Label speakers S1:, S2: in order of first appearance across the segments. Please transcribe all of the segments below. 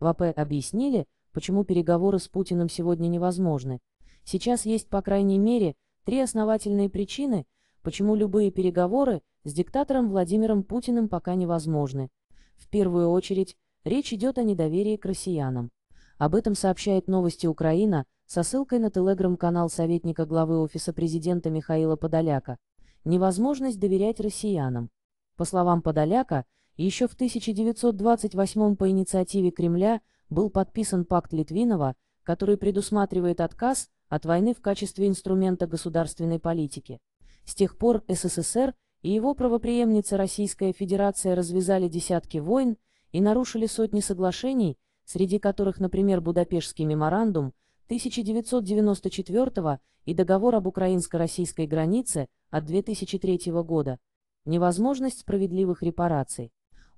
S1: В АП объяснили, почему переговоры с Путиным сегодня невозможны. Сейчас есть, по крайней мере, три основательные причины, почему любые переговоры с диктатором Владимиром Путиным пока невозможны. В первую очередь, речь идет о недоверии к россиянам. Об этом сообщает новости Украина со ссылкой на телеграм-канал советника главы Офиса президента Михаила Подоляка. Невозможность доверять россиянам. По словам Подоляка, еще в 1928 по инициативе Кремля был подписан пакт Литвинова, который предусматривает отказ от войны в качестве инструмента государственной политики. С тех пор СССР и его правопреемница Российская Федерация развязали десятки войн и нарушили сотни соглашений, среди которых, например, Будапештский меморандум 1994 и договор об украинско-российской границе от 2003 года, невозможность справедливых репараций.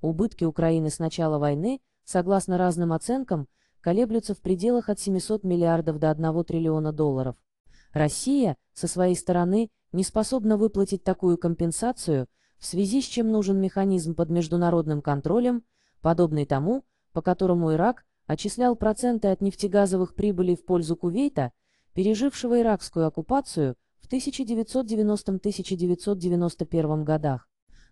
S1: Убытки Украины с начала войны, согласно разным оценкам, колеблются в пределах от 700 миллиардов до 1 триллиона долларов. Россия, со своей стороны, не способна выплатить такую компенсацию, в связи с чем нужен механизм под международным контролем, подобный тому, по которому Ирак отчислял проценты от нефтегазовых прибылей в пользу Кувейта, пережившего иракскую оккупацию в 1990-1991 годах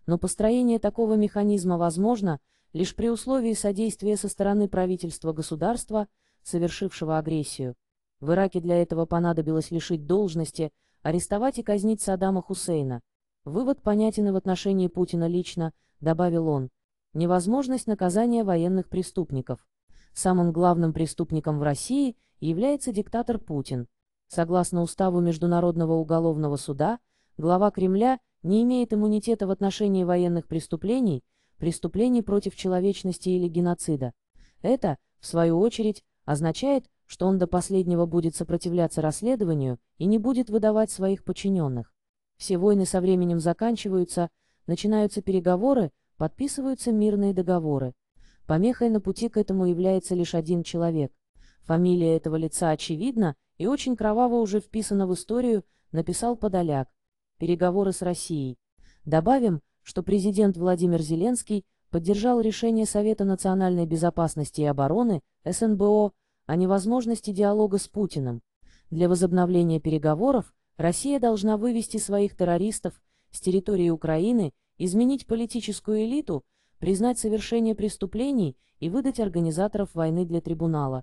S1: но построение такого механизма возможно лишь при условии содействия со стороны правительства государства, совершившего агрессию. В Ираке для этого понадобилось лишить должности, арестовать и казнить Саддама Хусейна. Вывод понятен и в отношении Путина лично, добавил он. Невозможность наказания военных преступников. Самым главным преступником в России является диктатор Путин. Согласно уставу Международного уголовного суда, глава Кремля – не имеет иммунитета в отношении военных преступлений, преступлений против человечности или геноцида. Это, в свою очередь, означает, что он до последнего будет сопротивляться расследованию и не будет выдавать своих подчиненных. Все войны со временем заканчиваются, начинаются переговоры, подписываются мирные договоры. Помехой на пути к этому является лишь один человек. Фамилия этого лица очевидна и очень кроваво уже вписана в историю, написал Подоляк переговоры с Россией. Добавим, что президент Владимир Зеленский поддержал решение Совета национальной безопасности и обороны СНБО о невозможности диалога с Путиным. Для возобновления переговоров Россия должна вывести своих террористов с территории Украины, изменить политическую элиту, признать совершение преступлений и выдать организаторов войны для трибунала.